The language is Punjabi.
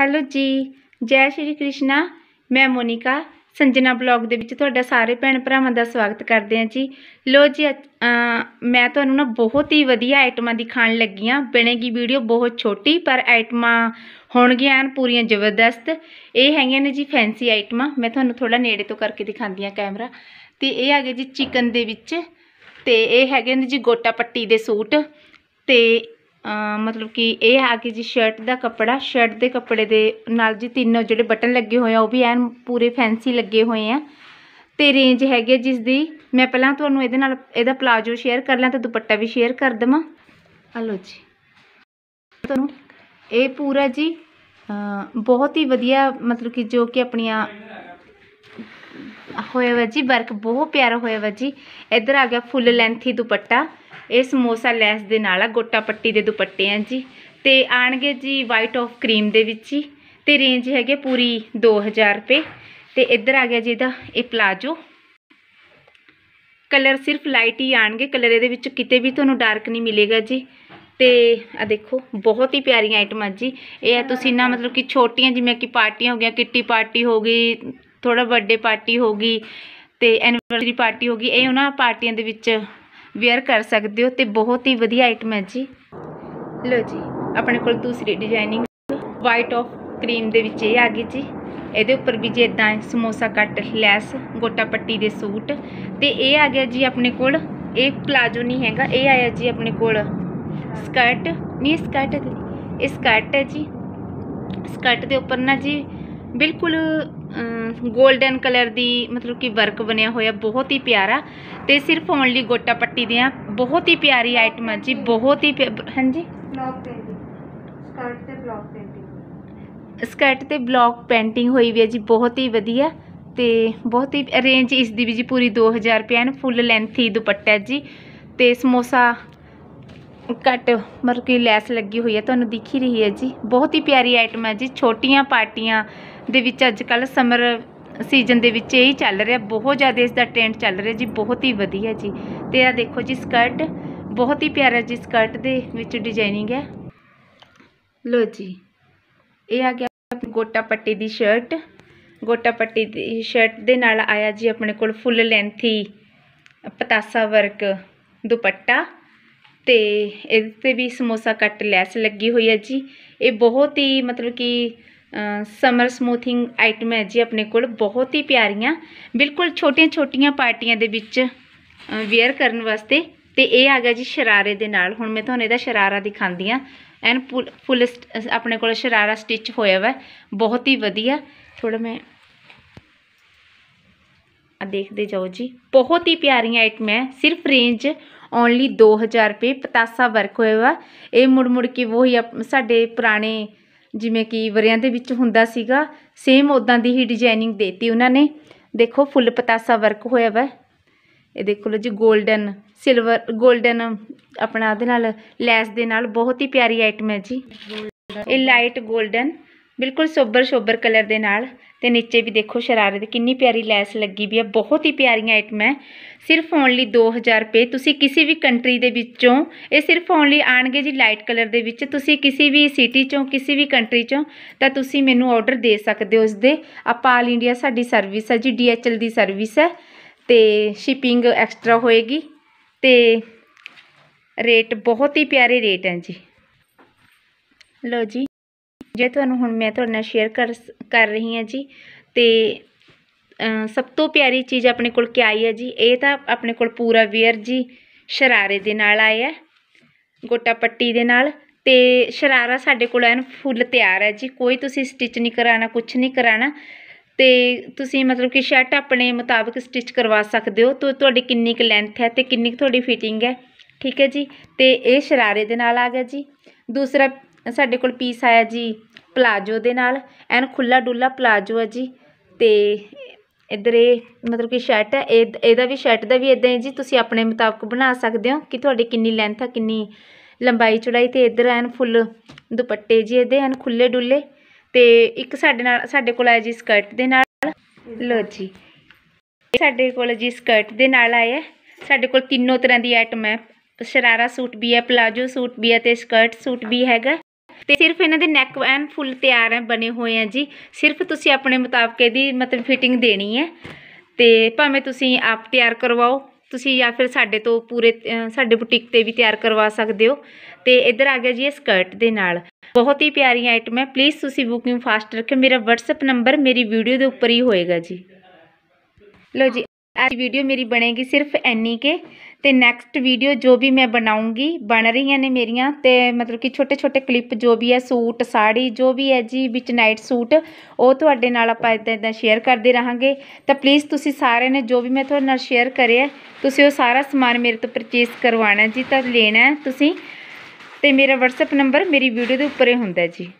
ਹੈਲੋ ਜੀ ਜੈ ਸ਼੍ਰੀ ਕ੍ਰਿਸ਼ਨਾ ਮੈਂ ਮੋਨਿਕਾ ਸੰਜਨਾ ਬਲੌਗ ਦੇ ਵਿੱਚ ਤੁਹਾਡਾ ਸਾਰੇ ਭੈਣ ਭਰਾਵਾਂ ਦਾ ਸਵਾਗਤ ਕਰਦੇ ਹਾਂ ਜੀ ਲੋ ਜੀ ਮੈਂ ਤੁਹਾਨੂੰ ਨਾ ਬਹੁਤ ਹੀ ਵਧੀਆ ਆਈਟਮਾਂ ਦਿਖਾਣ ਲੱਗੀ ਆ ਬਣੇਗੀ ਵੀਡੀਓ ਬਹੁਤ ਛੋਟੀ ਪਰ ਆਈਟਮਾਂ ਹੋਣਗੀਆਂ ਪੂਰੀਆਂ ਜ਼ਬਰਦਸਤ ਇਹ ਹੈਗੀਆਂ ਨੇ ਜੀ ਫੈਂਸੀ ਆਈਟਮਾਂ ਮੈਂ ਤੁਹਾਨੂੰ ਥੋੜਾ ਨੇੜੇ ਤੋਂ ਕਰਕੇ ਦਿਖਾਉਂਦੀ ਆ ਕੈਮਰਾ ਤੇ ਇਹ ਆ ਗਏ ਜੀ ਚਿਕਨ ਦੇ ਵਿੱਚ ਤੇ ਇਹ ਹੈਗੇ ਨੇ ਜੀ ਗੋਟਾ ਪੱਟੀ ਦੇ ਸੂਟ ਤੇ ਮਤਲਬ ਕਿ ਇਹ ਆ ਕਿ ਜੀ ਸ਼ਰਟ ਦਾ ਕੱਪੜਾ ਸ਼ਰਟ ਦੇ ਕੱਪੜੇ ਦੇ ਨਾਲ ਜੀ ਤਿੰਨ ਜਿਹੜੇ ਬਟਨ ਲੱਗੇ ਹੋਏ ਆ ਉਹ ਵੀ ਐਨ ਪੂਰੇ ਫੈਂਸੀ ਲੱਗੇ ਹੋਏ ਆ ਤੇ ਰੇਂਜ ਹੈਗੀ ਜਿਸ ਦੀ ਮੈਂ ਪਹਿਲਾਂ ਤੁਹਾਨੂੰ ਇਹਦੇ ਨਾਲ ਇਹਦਾ ਪਲਾਜੋ ਸ਼ੇਅਰ ਕਰ ਲਾਂ ਤੇ ਦੁਪੱਟਾ ਵੀ ਸ਼ੇਅਰ ਕਰ ਦਵਾਂ ਆ ਲੋ ਜੀ ਤੁਹਾਨੂੰ ਇਹ ਪੂਰਾ ਜੀ ਬਹੁਤ ਹੀ ਵਧੀਆ ਮਤਲਬ ਕਿ ਜੋ ਕਿ ਆਪਣੀਆਂ ਹੋਇਆ ਵਾ ਜੀ ਵਰਕ ਬਹੁਤ ਪਿਆਰਾ ਹੋਇਆ ਵਾ ਜੀ ਇੱਧਰ ਆ ਗਿਆ ਫੁੱਲ ਲੈਂਥੀ ਦੁਪੱਟਾ ਇਹ ਸਮੋਸਾ ਲੈਸ ਦੇ ਨਾਲ ਆ ਗੋਟਾ ਪੱਟੀ ਦੇ ਦੁਪੱਟੇ ਆ ਜੀ ਤੇ ਆਣਗੇ ਜੀ ਵਾਈਟ ਆਫ ਕਰੀਮ ਦੇ ਵਿੱਚ ਹੀ ਤੇ ਰੇਂਜ ਹੈਗੇ ਪੂਰੀ 2000 ਰੁਪਏ ਤੇ ਇੱਧਰ ਆ ਗਿਆ ਜੀ ਇਹਦਾ ਇਹ ਪਲਾਜੋ ਕਲਰ ਸਿਰਫ ਲਾਈਟ ਹੀ ਆਣਗੇ ਕਲਰ ਇਹਦੇ ਵਿੱਚ ਕਿਤੇ ਵੀ ਤੁਹਾਨੂੰ ਡਾਰਕ ਨਹੀਂ ਮਿਲੇਗਾ ਜੀ ਤੇ ਆ ਦੇਖੋ ਬਹੁਤ ਹੀ ਪਿਆਰੀਆਂ ਆਈਟਮਾਂ ਜੀ ਇਹ ਆ ਤੁਸੀਂ ਨਾ ਮਤਲਬ ਕਿ ਛੋਟੀਆਂ ਜਿਵੇਂ ਕਿ ਪਾਰਟੀਆਂ ਹੋ ਗਈਆਂ ਕਿੱਟੀ ਪਾਰਟੀ ਹੋ ਗਈ ਥੋੜਾ ਬਰਥਡੇ ਪਾਰਟੀ ਹੋ ਗਈ ਤੇ ਐਨੀਵਰਸਰੀ ਪਾਰਟੀ ਹੋ ਗਈ ਇਹ ਉਹਨਾਂ ਪਾਰਟੀਆਂ ਦੇ ਵਿੱਚ ਵੇਅਰ ਕਰ ਸਕਦੇ ਹੋ ਤੇ ਬਹੁਤ ਹੀ ਵਧੀਆ ਆਈਟਮ ਹੈ ਜੀ ਲੋ ਜੀ ਆਪਣੇ ਕੋਲ ਦੂਸਰੀ ਡਿਜ਼ਾਈਨਿੰਗ ਵਾਈਟ ਆਫ ਕਰੀਮ ਦੇ ਵਿੱਚ ਇਹ ਆ ਗਈ ਜੀ ਇਹਦੇ ਉੱਪਰ ਵੀ ਜੇ ਇਦਾਂ ਸਮੋਸਾ ਕੱਟ ਲੈਸ ਗੋਟਾ ਪੱਟੀ ਦੇ ਸੂਟ ਤੇ ਇਹ ਆ ਗਿਆ ਜੀ ਆਪਣੇ ਕੋਲ ਇਹ ਪਲਾਜੋ ਨਹੀਂ ਹੈਗਾ ਇਹ ਆਇਆ ਜੀ ਆਪਣੇ ਕੋਲ ਸਕਰਟ ਨਹੀਂ ਸਕਰਟ ਇਹ ਸਕਰਟ ਹੈ ਜੀ ਸਕਰਟ ਦੇ ਉੱਪਰ ਨਾ ਜੀ ਬਿਲਕੁਲ ਗੋਲਡਨ ਕਲਰ ਦੀ ਮਤਲਬ ਕਿ ਵਰਕ ਬਣਿਆ ਹੋਇਆ ਬਹੁਤ ਹੀ ਪਿਆਰਾ ਤੇ ਸਿਰਫ ਓਨਲੀ ਗੋਟਾ ਪੱਟੀ ਦੀਆਂ ਬਹੁਤ ਹੀ ਪਿਆਰੀ ਆਈਟਮ ਹੈ ਜੀ ਬਹੁਤ ਹੀ ਹਾਂਜੀ ਬਲੌਕ ਪੇਂਟਿੰਗ ਸਕਰਟ ਤੇ ਬਲੌਕ ਪੇਂਟਿੰਗ ਸਕਰਟ ਤੇ ਬਲੌਕ ਪੇਂਟਿੰਗ ਹੋਈ ਵੀ ਹੈ ਜੀ ਬਹੁਤ ਹੀ ਵਧੀਆ ਤੇ ਬਹੁਤ ਹੀ ਰੇਂਜ ਇਸ ਦੀ ਵੀ ਜੀ ਪੂਰੀ 2000 ਰੁਪਏ ਹਨ ਫੁੱਲ ਲੈਂਥੀ ਦੁਪੱਟਾ ਜੀ ਤੇ ਸਮੋਸਾ ਕੱਟ ਮਰਕੀ ਲੈਸ ਲੱਗੀ ਹੋਈ ਹੈ ਤੁਹਾਨੂੰ ਦਿਖ ਹੀ ਰਹੀ ਹੈ ਜੀ ਬਹੁਤ ਹੀ ਪਿਆਰੀ ਆਈਟਮ ਹੈ ਜੀ ਛੋਟੀਆਂ ਪਾਰਟੀਆਂ ਦੇ ਵਿੱਚ ਅੱਜ ਕੱਲ ਸਮਰ ਸੀਜ਼ਨ ਦੇ ਵਿੱਚ ਇਹ ਹੀ ਚੱਲ ਰਿਹਾ ਬਹੁਤ ਜ਼ਿਆਦਾ ਇਸ ਦਾ ਟ੍ਰੈਂਡ ਚੱਲ ਰਿਹਾ ਜੀ ਬਹੁਤ ਹੀ ਵਧੀਆ ਜੀ ਤੇ ਆ ਦੇਖੋ ਜੀ ਸਕਰਟ ਬਹੁਤ ਹੀ ਪਿਆਰਾ ਜੀ ਸਕਰਟ ਦੇ ਵਿੱਚ ਡਿਜ਼ਾਈਨਿੰਗ ਹੈ ਲੋ ਜੀ ਇਹ ਆ ਗਿਆ ਗੋਟਾ ਪੱਟੀ ਦੀ ਸ਼ਰਟ ਗੋਟਾ ਪੱਟੀ ਦੀ ਸ਼ਰਟ ਦੇ ਨਾਲ ਆਇਆ ਜੀ ਆਪਣੇ ਕੋਲ ਫੁੱਲ ਲੈਂਥੀ ਪਤਾਸਾ ਵਰਕ ਦੁਪੱਟਾ ਤੇ ਇਹਦੇ ਤੇ ਵੀ ਸਮੋਸਾ ਕੱਟ ਲੈਸ ਲੱਗੀ ਹੋਈ ਹੈ ਜੀ ਇਹ ਬਹੁਤ ਹੀ ਮਤਲਬ ਕਿ ਸਮਰ ਸਮੂਥਿੰਗ ਆਈਟਮ ਹੈ ਜੀ ਆਪਣੇ ਕੋਲ ਬਹੁਤ ਹੀ ਪਿਆਰੀਆਂ ਬਿਲਕੁਲ ਛੋਟੀਆਂ-ਛੋਟੀਆਂ ਪਾਰਟੀਆਂ ਦੇ ਵਿੱਚ ਵੇਅਰ ਕਰਨ ਵਾਸਤੇ ਤੇ ਇਹ ਆ ਗਿਆ ਜੀ ਸ਼ਰਾਰੇ ਦੇ ਨਾਲ ਹੁਣ ਮੈਂ ਤੁਹਾਨੂੰ ਇਹਦਾ ਸ਼ਰਾਰਾ ਦਿਖਾਉਂਦੀ ਆ ਐਨ ਫੁੱਲ ਆਪਣੇ ਕੋਲ ਸ਼ਰਾਰਾ ਸਟਿਚ ਹੋਇਆ ਵਾ ਬਹੁਤ ਹੀ ਵਧੀਆ ਥੋੜਾ ਮੈਂ ਆ ਦੇਖਦੇ ਜਾਓ ਜੀ ਬਹੁਤ ਹੀ ਪਿਆਰੀਆਂ ਆਈਟਮ ਹੈ ਸਿਰਫ ਰੇਂਜ ਓਨਲੀ 2000 ਰੁਪਏ ਪਤਾਸਾ ਵਰਕ ਹੋਇਆ ਵਾ ਇਹ ਮੁੜ ਮੁੜ ਕੇ ਵਹੀ ਸਾਡੇ ਪੁਰਾਣੇ ਜਿਵੇਂ ਕਿ ਵਰਿਆਂ ਦੇ ਵਿੱਚ ਹੁੰਦਾ ਸੀਗਾ ਸੇਮ ਉਦਾਂ ਦੀ ਹੀ ਡਿਜ਼ਾਈਨਿੰਗ ਦੇਤੀ ਉਹਨਾਂ ਨੇ ਦੇਖੋ ਫੁੱਲ ਪਤਾਸਾ ਵਰਕ ਹੋਇਆ ਵਾ ਇਹ ਦੇਖੋ ਲੋ ਜੀ 골ਡਨ ਸਿਲਵਰ 골ਡਨ ਆਪਣਾ ਉਹਦੇ ਨਾਲ ਲੈਸ ਦੇ ਨਾਲ ਬਹੁਤ ਹੀ ਪਿਆਰੀ ਆਈਟਮ ਹੈ ਜੀ ਇਹ ਲਾਈਟ 골ਡਨ ਬਿਲਕੁਲ ਸੋਬਰ ਸੋਬਰ ਕਲਰ ਦੇ ਨਾਲ ਤੇ ਨੀਚੇ ਵੀ ਦੇਖੋ ਸ਼ਰਾਰੇ ਤੇ ਕਿੰਨੀ ਪਿਆਰੀ ਲੈਸ ਲੱਗੀ ਵੀ ਹੈ ਬਹੁਤ ਹੀ ਪਿਆਰੀਆਂ ਆਈਟਮ ਹੈ ਸਿਰਫ ਓਨਲੀ 2000 ਰੁਪਏ ਤੁਸੀਂ ਕਿਸੇ ਵੀ ਕੰਟਰੀ ਦੇ ਵਿੱਚੋਂ ਇਹ ਸਿਰਫ ਓਨਲੀ ਆਣਗੇ ਜੀ ਲਾਈਟ ਕਲਰ ਦੇ ਵਿੱਚ ਤੁਸੀਂ ਕਿਸੇ ਵੀ ਸਿਟੀ ਚੋਂ ਕਿਸੇ ਵੀ ਕੰਟਰੀ ਚੋਂ ਤਾਂ ਤੁਸੀਂ ਮੈਨੂੰ ਆਰਡਰ ਦੇ ਸਕਦੇ ਹੋ ਇਸ ਦੇ ਆਪਾਂ ਆਲ ਇੰਡੀਆ ਸਾਡੀ ਸਰਵਿਸ ਹੈ ਜੀ ਡੀਐਚਐਲ ਦੀ ਸਰਵਿਸ ਹੈ ਤੇ ਸ਼ਿਪਿੰਗ ਐਕਸਟਰਾ ਹੋਏਗੀ ਤੇ ਰੇਟ ਬਹੁਤ ਹੀ ਪਿਆਰੇ ਰੇਟ ਹੈ ਜੀ ਲੋ ਜੀ ਜੇ ਤੁਹਾਨੂੰ ਹੁਣ ਮੈਂ ਤੁਹਾਡੇ ਨਾਲ ਸ਼ੇਅਰ ਕਰ ਕਰ ਰਹੀ ਹਾਂ ਜੀ ਤੇ ਸਭ ਤੋਂ ਪਿਆਰੀ ਚੀਜ਼ ਆਪਣੇ ਕੋਲ ਕਿ ਆਈ ਹੈ ਜੀ ਇਹ ਤਾਂ ਆਪਣੇ ਕੋਲ ਪੂਰਾ ਵੇਅਰ ਜੀ ਸ਼ਰਾਰੇ ਦੇ ਨਾਲ ਆਇਆ ਗੋਟਾ ਪੱਟੀ ਦੇ ਨਾਲ ਤੇ ਸ਼ਰਾਰਾ ਸਾਡੇ ਕੋਲ ਐਨ ਫੁੱਲ ਤਿਆਰ ਹੈ ਜੀ ਕੋਈ ਤੁਸੀਂ ਸਟਿਚ ਨਹੀਂ ਕਰਾਣਾ ਕੁਝ ਨਹੀਂ ਕਰਾਣਾ ਤੇ ਤੁਸੀਂ ਮਤਲਬ ਕਿ ਸ਼ਰਟ ਆਪਣੇ ਮੁਤਾਬਕ ਸਟਿਚ ਕਰਵਾ ਸਕਦੇ ਹੋ ਤੋ ਤੁਹਾਡੀ ਕਿੰਨੀ ਕੁ ਲੈਂਥ ਹੈ ਤੇ ਕਿੰਨੀ ਕੁ ਤੁਹਾਡੀ ਫਿਟਿੰਗ ਹੈ ਠੀਕ ਹੈ ਜੀ ਤੇ ਇਹ ਸ਼ਰਾਰੇ ਦੇ ਨਾਲ ਆ ਗਿਆ ਜੀ ਦੂਸਰਾ ਸਾਡੇ ਕੋਲ ਪੀਸ ਆਇਆ ਜੀ ਪਲਾਜੋ ਦੇ ਨਾਲ ਐਨ ਖੁੱਲਾ ਡੁੱਲਾ ਪਲਾਜੋ ਹੈ ਜੀ ਤੇ ਇਧਰ ਇਹ ਮਤਲਬ ਕਿ ਸ਼ਰਟ ਹੈ ਇਹ ਇਹਦਾ ਵੀ ਸ਼ਰਟ ਦਾ ਵੀ ਇਦਾਂ ਹੈ ਜੀ ਤੁਸੀਂ ਆਪਣੇ ਮੁਤਾਬਕ ਬਣਾ ਸਕਦੇ ਹੋ ਕਿ ਤੁਹਾਡੀ ਕਿੰਨੀ ਲੈਂਥ ਆ ਕਿੰਨੀ ਲੰਬਾਈ ਚੌੜਾਈ ਤੇ ਇਧਰ ਐਨ ਫੁੱਲ ਦੁਪੱਟੇ ਜੀ ਇਹਦੇ ਐਨ ਖੁੱਲੇ ਡੁੱਲੇ ਤੇ ਇੱਕ ਸਾਡੇ ਨਾਲ ਸਾਡੇ ਕੋਲ ਆਇਆ ਜੀ ਸਕਰਟ ਦੇ ਨਾਲ ਲੋ ਜੀ ਸਾਡੇ ਕੋਲ ਜੀ ਸਕਰਟ ਦੇ ਨਾਲ ਆਇਆ ਸਾਡੇ ਕੋਲ ਤਿੰਨੋਂ ਤਰ੍ਹਾਂ ਦੀ ਆਈਟਮ ਹੈ ਸ਼ਰਾਰਾ ਸੂਟ ਵੀ ਹੈ ਪਲਾਜੋ ਸੂਟ ਵੀ ਹੈ ਤੇ ਸਕਰਟ ਸੂਟ ਵੀ ਹੈਗਾ ਤੇ ਸਿਰਫ ਇਹਨਾਂ ਦੇ ਨੈਕ ਐਨ ਫੁੱਲ ਤਿਆਰ ਹੈ ਬਣੇ ਹੋਏ ਆ ਜੀ ਸਿਰਫ ਤੁਸੀਂ ਆਪਣੇ ਮੁਤਾਬਕ ਇਹਦੀ ਮਤਲਬ ਫਿਟਿੰਗ ਦੇਣੀ ਹੈ ਤੇ ਭਾਵੇਂ ਤੁਸੀਂ ਆਪ ਤਿਆਰ ਕਰਵਾਓ ਤੁਸੀਂ ਜਾਂ ਫਿਰ ਸਾਡੇ ਤੋਂ ਪੂਰੇ ਸਾਡੇ ਬੁਟੀਕ ਤੇ ਵੀ ਤਿਆਰ ਕਰਵਾ ਸਕਦੇ ਹੋ ਤੇ ਇੱਧਰ ਆ ਗਿਆ ਜੀ ਇਹ ਸਕਰਟ ਦੇ ਨਾਲ ਬਹੁਤ ਹੀ ਪਿਆਰੀ ਆਈਟਮ ਹੈ ਪਲੀਜ਼ ਤੁਸੀਂ ਬੁਕਿੰਗ ਫਾਸਟ ਰੱਖਿਓ ਮੇਰਾ WhatsApp ਨੰਬਰ ਮੇਰੀ ਵੀਡੀਓ ਦੇ ਉੱਪਰ ਹੀ ਹੋਏਗਾ ਜੀ ਲੋ ਜੀ ਅੱਜ ਵੀਡੀਓ ਮੇਰੀ ਬਣੇਗੀ ਸਿਰਫ ਐਨੀ ਕੇ ਤੇ ਨੈਕਸਟ ਵੀਡੀਓ ਜੋ ਵੀ ਮੈਂ ਬਣਾਉਂਗੀ ਬਣ ਰਹੀਆਂ ਨੇ ਮੇਰੀਆਂ ਤੇ ਮਤਲਬ ਕਿ ਛੋਟੇ ਛੋਟੇ ਕਲਿੱਪ ਜੋ ਵੀ ਹੈ ਸੂਟ ਸਾੜੀ ਜੋ ਵੀ ਹੈ ਜੀ ਵਿੱਚ ਨਾਈਟ ਸੂਟ ਉਹ ਤੁਹਾਡੇ ਨਾਲ ਆਪਾਂ ਇਦਾਂ ਇਦਾਂ ਸ਼ੇਅਰ ਕਰਦੇ ਰਹਾਂਗੇ ਤਾਂ ਪਲੀਜ਼ ਤੁਸੀਂ ਸਾਰਿਆਂ ਨੇ ਜੋ ਵੀ ਮੈਂ ਤੁਹਾਡੇ ਨਾਲ ਸ਼ੇਅਰ ਕਰਿਆ ਤੁਸੀਂ ਉਹ ਸਾਰਾ ਸਮਾਨ ਮੇਰੇ ਤੋਂ ਪਰਚੇਸ ਕਰਵਾਉਣਾ ਜੀ ਤਾਂ ਲੈਣਾ ਤੁਸੀਂ ਤੇ ਮੇਰਾ WhatsApp ਨੰਬਰ ਮੇਰੀ ਵੀਡੀਓ ਦੇ ਉੱਪਰ ਹੀ ਹੁੰਦਾ ਜੀ